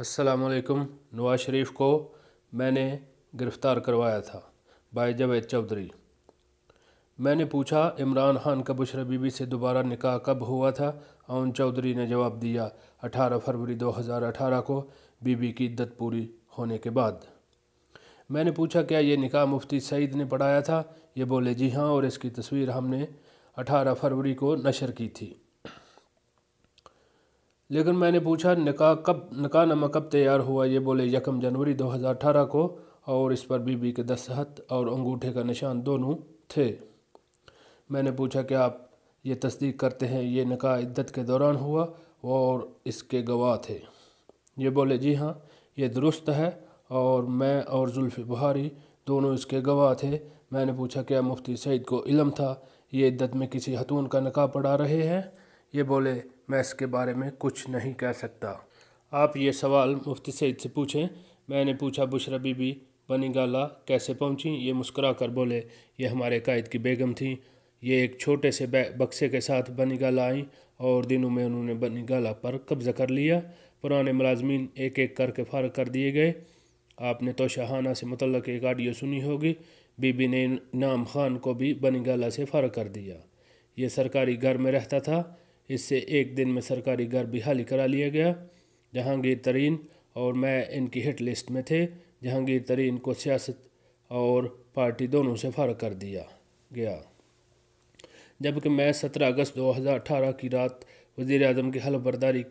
असलकुम नवाज शरीफ को मैंने गिरफ़्तार करवाया था बाई जवेद चौधरी मैंने पूछा इमरान खान का बुशरा बीबी से दोबारा निकाह कब हुआ था आउन चौधरी ने जवाब दिया 18 फरवरी 2018 को बीबी की इद्दत पूरी होने के बाद मैंने पूछा क्या ये निकाह मुफ्ती सईद ने पढ़ाया था ये बोले जी हाँ और इसकी तस्वीर हमने 18 फरवरी को नशर की थी लेकिन मैंने पूछा निका कब निका नमा कब तैयार हुआ ये बोले यकम जनवरी 2018 को और इस पर बीबी के दस्तहत और अंगूठे का निशान दोनों थे मैंने पूछा कि आप ये तस्दीक करते हैं ये निका इद्दत के दौरान हुआ और इसके गवाह थे ये बोले जी हाँ ये दुरुस्त है और मैं और जुल्फ़ी बुहारी दोनों इसके गवाह थे मैंने पूछा क्या मुफ्ती सईद को इलम था ये इद्दत में किसी हतून का निका पड़ा रहे हैं ये बोले मैं इसके बारे में कुछ नहीं कह सकता आप ये सवाल मुफ्ती सईद से पूछें मैंने पूछा बुशरा बीबी बनी गाला कैसे पहुंची ये मुस्करा कर बोले ये हमारे कायद की बेगम थी ये एक छोटे से बक्से के साथ बनी गाला आईं और दिनों में उन्होंने बनी गाला पर कब्ज़ा कर लिया पुराने मुलाजमीन एक एक करके फारग कर दिए गए आपने तो शाहाना से मुतल एक आडियो सुनी होगी बीबी ने नाम खान को भी बनी गाला से फ़र्क कर दिया ये सरकारी घर में रहता था इससे एक दिन में सरकारी घर बिहाली करा लिया गया जहांगीर तरीन और मैं इनकी हिट लिस्ट में थे जहांगीर तरीन को सियासत और पार्टी दोनों से फ़र्क कर दिया गया जबकि मैं 17 अगस्त 2018 की रात वज़ी अजम की हल बर्दारी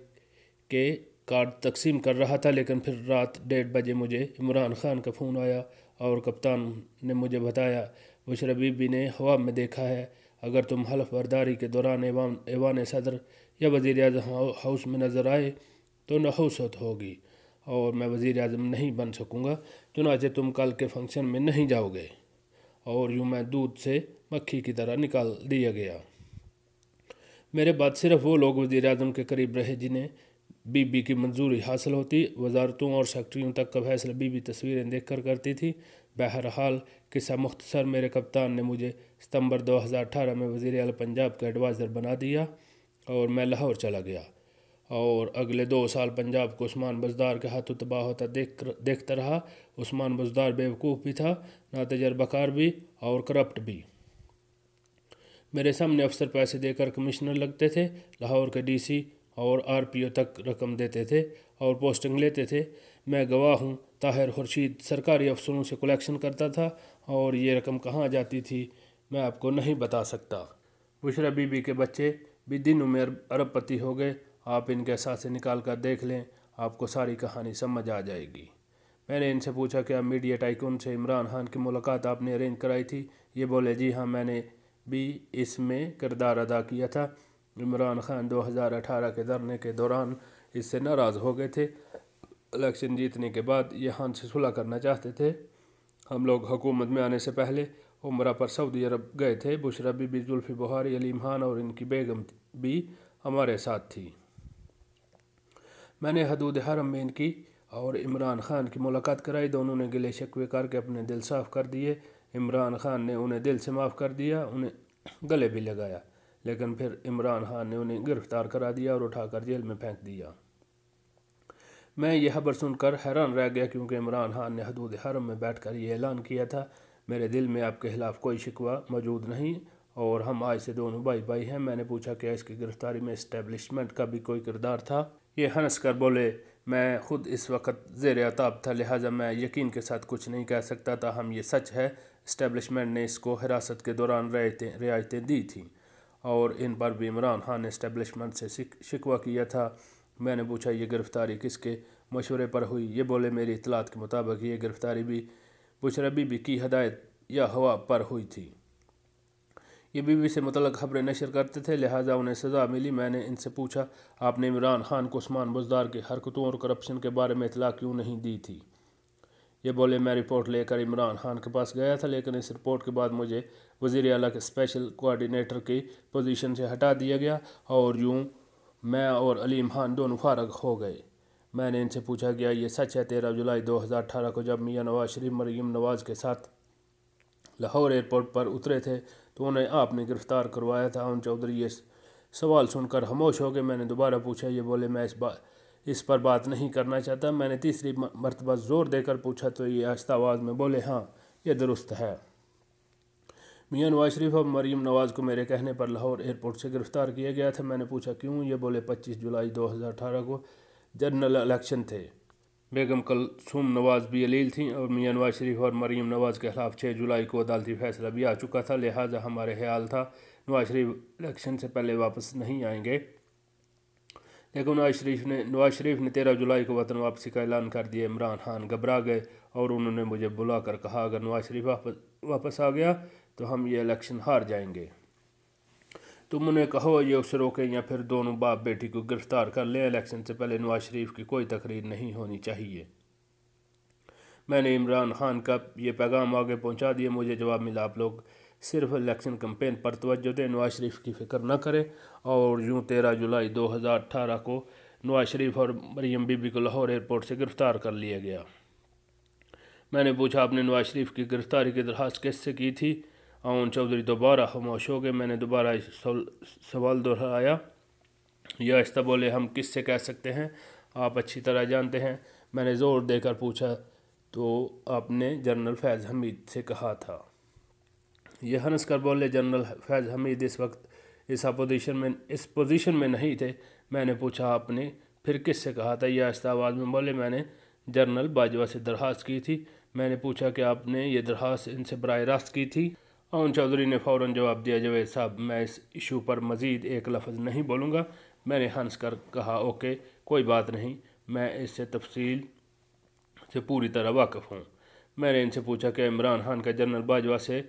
के कार्ड तकसीम कर रहा था लेकिन फिर रात डेढ़ बजे मुझे इमरान खान का फ़ोन आया और कप्तान ने मुझे बताया बुशरबीबी ने हवा में देखा है अगर तुम हलफ बरदारी के दौरान एवान एवान सदर या वज़ी अजम हाउस में नज़र आए तो नहूसत होगी और मैं वजीर अजम नहीं बन सकूँगा चुनाचे तुम कल के फंक्शन में नहीं जाओगे और यूँ मैं दूध से मक्खी की तरह निकाल दिया गया मेरे बाद सिर्फ वो लोग वज़ी अजम के करीब रहे जिन्हें बीबी की मंजूरी हासिल होती वजारतों और सेक्ट्रियों तक का फैसला बीबी तस्वीरें देख कर करती थी बहरहाल किस्सा मुख्तसर मेरे कप्तान ने मुझे सितंबर 2018 में वजीर अल पंजाब का एडवाइज़र बना दिया और मैं लाहौर चला गया और अगले दो साल पंजाब को उस्मान बजदार के हाथों तबाह होता देख देखता रहा उस्मान बजदार बेवकूफ़ भी था ना तजर्बाकार भी और करप्ट भी मेरे सामने अफसर पैसे देकर कमिश्नर लगते थे लाहौर के डीसी और आर पी ओ तक रकम देते थे और पोस्टिंग लेते थे मैं गवाह हूँ ताहिर खुर्शीद सरकारी अफसरों से कलेक्शन करता था और ये रकम कहाँ जाती थी मैं आपको नहीं बता सकता बुशरा बीबी के बच्चे भी दिन उमेर अरबपति हो गए आप इनके साथ से निकाल कर देख लें आपको सारी कहानी समझ आ जाएगी मैंने इनसे पूछा क्या मीडिया टाइकून से इमरान खान की मुलाकात आपने अरेंज कराई थी ये बोले जी हाँ मैंने भी इसमें किरदार अदा किया था इमरान खान 2018 के धरने के दौरान इससे नाराज़ हो गए थे इलेक्शन जीतने के बाद यहाँ से सुलह करना चाहते थे हम लोग हुकूमत में आने से पहले उम्र पर सऊदी अरब गए थे बुशरा बीबी जुल्फ़ी बुहारी अलीम खान और इनकी बेगम भी हमारे साथ थी मैंने हदूद हरम में इनकी और इमरान खान की मुलाकात कराई दोनों ने गिले शिकवे करके अपने दिल साफ़ कर दिए इमरान खान ने उन्हें दिल से माफ़ कर दिया उन्हें गले भी लगाया लेकिन फिर इमरान खान ने उन्हें गिरफ्तार करा दिया और उठाकर जेल में फेंक दिया मैं यह खबर सुनकर हैरान रह गया क्योंकि इमरान खान ने हदूद हरम में बैठकर यह ऐलान किया था मेरे दिल में आपके खिलाफ कोई शिकवा मौजूद नहीं और हम आज से दोनों भाई भाई हैं मैंने पूछा क्या इसकी गिरफ्तारी में इस्टेब्लिशमेंट का भी कोई किरदार था ये हंस कर बोले मैं खुद इस वक्त जेर आताब था लिहाजा मैं यकीन के साथ कुछ नहीं कह सकता था हम ये सच है इस्टेब्लिशमेंट ने इसको हिरासत के दौरान रियायतें रियायतें दी थीं और इन पर भी इमरान खान इस्टेबलिशमेंट से शिकवा किया था मैंने पूछा ये गिरफ़्तारी किसके मशवरे पर हुई ये बोले मेरी इतलात के मुताबिक ये गिरफ़्तारी भी बुशरबी भी की हदायत या हवा पर हुई थी ये बीवी से मतलब खबरें नशर करते थे लिहाजा उन्हें सज़ा मिली मैंने इनसे पूछा आपने इमरान खान को उस्मान बुजदार के हरकतों और करप्शन के बारे में इतला क्यों नहीं दी थी ये बोले मैं रिपोर्ट लेकर इमरान खान के पास गया था लेकिन इस रिपोर्ट के बाद मुझे वजीर अला के स्पेशल कोऑर्डिनेटर की पोजीशन से हटा दिया गया और यूँ मैं और अलीम खान दोनों फारग हो गए मैंने इनसे पूछा गया ये सच है तेरह जुलाई 2018 को जब मियाँ नवाज शरीफ मरीम नवाज के साथ लाहौर एयरपोर्ट पर उतरे थे तो उन्हें आपने गिरफ़्तार करवाया था उन चौधरी ये सवाल सुनकर खामोश हो गए मैंने दोबारा पूछा ये बोले मैं इस बात इस पर बात नहीं करना चाहता मैंने तीसरी मरतबा ज़ोर देकर पूछा तो ये आहिस्ता आवाज़ में बोले हाँ ये दुरुस्त है मियाँ नवाज शरीफ और मरीम नवाज़ को मेरे कहने पर लाहौर एयरपोर्ट से गिरफ़्तार किया गया था मैंने पूछा क्यों ये बोले 25 जुलाई 2018 को जनरल इलेक्शन थे बेगम कलसूम नवाज़ भी अलील थीं और मियाँ नवाज शरीफ और मरीम नवाज़ के खिलाफ छः जुलाई को अदालती फैसला भी आ चुका था लिहाजा हमारे ख्याल था नवाज शरीफ इलेक्शन से पहले वापस नहीं आएंगे लेकिन नवाज शरीफ ने नवाज शरीफ ने तेरह जुलाई को वतन वापसी का ऐलान कर दिया इमरान खान घबरा गए और उन्होंने मुझे बुला कर कहा अगर नवाज शरीफ वापस वापस आ गया तो हम ये इलेक्शन हार जाएंगे तुम उन्हें कहो ये उसे रोकें या फिर दोनों बाप बेटी को गिरफ्तार कर लें इलेक्शन से पहले नवाज शरीफ की कोई तकरीर नहीं होनी चाहिए मैंने इमरान खान का ये पैगाम आगे पहुंचा दिया मुझे जवाब मिला आप लोग सिर्फ इलेक्शन कम्पेन पर तोज्जो दें नवाज शरीफ की फ़िक्र न करें और यूँ तेरह जुलाई दो हज़ार अठारह को नवाज शरीफ और मरीम बीबी को लाहौर एयरपोर्ट से गिरफ़्तार कर लिया गया मैंने पूछा आपने नवाज शरीफ की गिरफ़्तारी की दरख्वास्त कैसे की थी आउन चौधरी दोबारा खामोश हो गए मैंने दोबारा सवाल दोहराया या आहिस्ता बोले हम किस से कह सकते हैं आप अच्छी तरह जानते हैं मैंने ज़ोर देकर पूछा तो आपने जनरल फैज़ हमीद से कहा था यहनस करबोल ने जनरल फैज़ हमीद इस वक्त इस अपोजिशन में इस पोजीशन में नहीं थे मैंने पूछा आपने फिर किस से कहा था यह आहिस्ता आवाज़ में बोले मैंने जनरल बाजवा से दरख्वास्त की थी मैंने पूछा कि आपने ये दरख्वास्त इनसे बर रास्त की थी अवन चौधरी ने फ़ौर जवाब दिया जवेद साहब मैं इस इशू पर मज़ीद एक लफ्ज़ नहीं बोलूँगा मैंने हंस कर कहा ओके कोई बात नहीं मैं इससे तफसील से पूरी तरह वाकफ़ हूँ मैंने इनसे पूछा कि इमरान खान का जनरल बाजवा से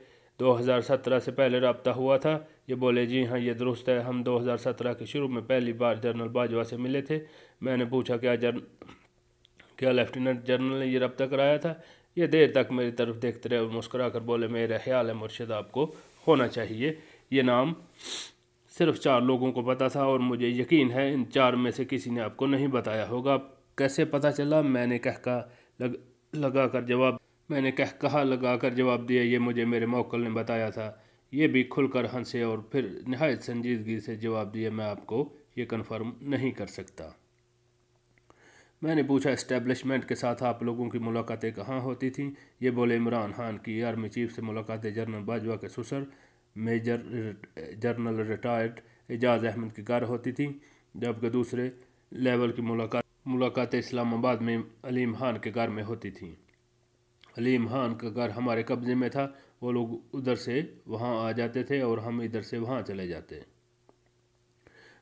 2017 से पहले रबता हुआ था ये बोले जी हाँ ये दुरुस्त है हम 2017 के शुरू में पहली बार जनरल बाजवा से मिले थे मैंने पूछा क्या जर क्या लेफ्टिनेंट जनरल ने यह रबता कराया था ये देर तक मेरी तरफ देखते रहे और मुस्करा कर बोले मेरा ख्याल है मुर्शद आपको होना चाहिए ये नाम सिर्फ चार लोगों को पता था और मुझे यकीन है इन चार में से किसी ने आपको नहीं बताया होगा कैसे पता चला मैंने कह का लग लगा कर जवाब मैंने कह कहा लगाकर जवाब दिया ये मुझे मेरे मौकल ने बताया था ये भी खुलकर हंसे और फिर नहायत संजीदगी से जवाब दिया मैं आपको ये कन्फर्म नहीं कर सकता मैंने पूछा इस्टेब्लिशमेंट के साथ आप लोगों की मुलाकातें कहाँ होती थीं ये बोले इमरान खान की आर्मी चीफ से मुलाकातें जनरल बाजवा के ससुर major general retired Ejaz Ahmad की घर होती थी जबकि दूसरे लेवल की मुलाकात मुलाकातें इस्लामाबाद में अलीम खान के घर में होती थीं हलीम खान का घर हमारे कब्ज़े में था वो लोग उधर से वहाँ आ जाते थे और हम इधर से वहाँ चले जाते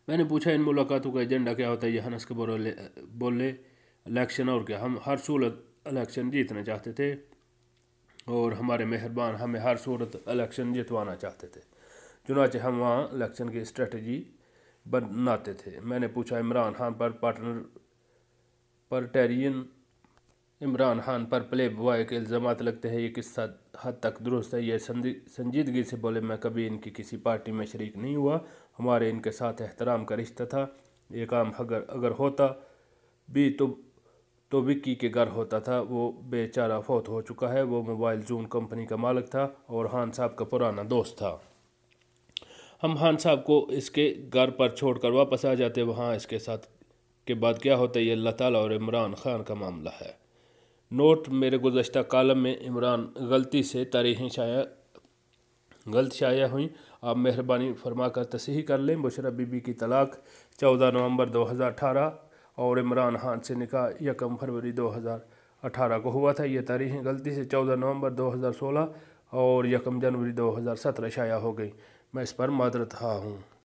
मैंने पूछा इन मुलाकातों का एजेंडा क्या होता है यह हनस कपूर बोले इलेक्शन और क्या हम हर सूरत इलेक्शन जीतना चाहते थे और हमारे मेहरबान हमें हर सूरत इलेक्शन जितवाना चाहते थे चुनाचे हम वहाँ इलेक्शन की स्ट्रेटजी बनाते थे मैंने पूछा इमरान खान पर पार्टनर पर टेरियन इमरान खान पर प्ले बॉय के इल्ज़ाम लगते हैं ये किस हद तक दुरुस्त है यह संजीदगी से बोले मैं कभी इनकी किसी पार्टी में शरीक नहीं हुआ हमारे इनके साथ एहतराम का रिश्ता था ये काम अगर अगर होता भी तो तो विक्की के घर होता था वो बेचारा फौत हो चुका है वो मोबाइल जून कंपनी का मालिक था और खान साहब का पुराना दोस्त था हम खान साहब को इसके घर पर छोड़कर वापस आ जाते वहाँ इसके साथ के बाद क्या होता है ये अल्लाह ताला और इमरान खान का मामला है नोट मेरे गुजशत कॉलम में इमरान गलती से तारीखें शाया गलत शाया हुई आप मेहरबानी फरमा कर तसही कर लें बशरा बीबी की तलाक चौदह नवंबर दो हज़ार अठारह और इमरान खान से निकाह यकम फरवरी दो हज़ार अठारह को हुआ था यह तारीखें गलती से चौदह नवंबर दो हज़ार सोलह और यकम जनवरी दो हज़ार सत्रह शाया हो गई मैं इस पर मदरत रहा हूँ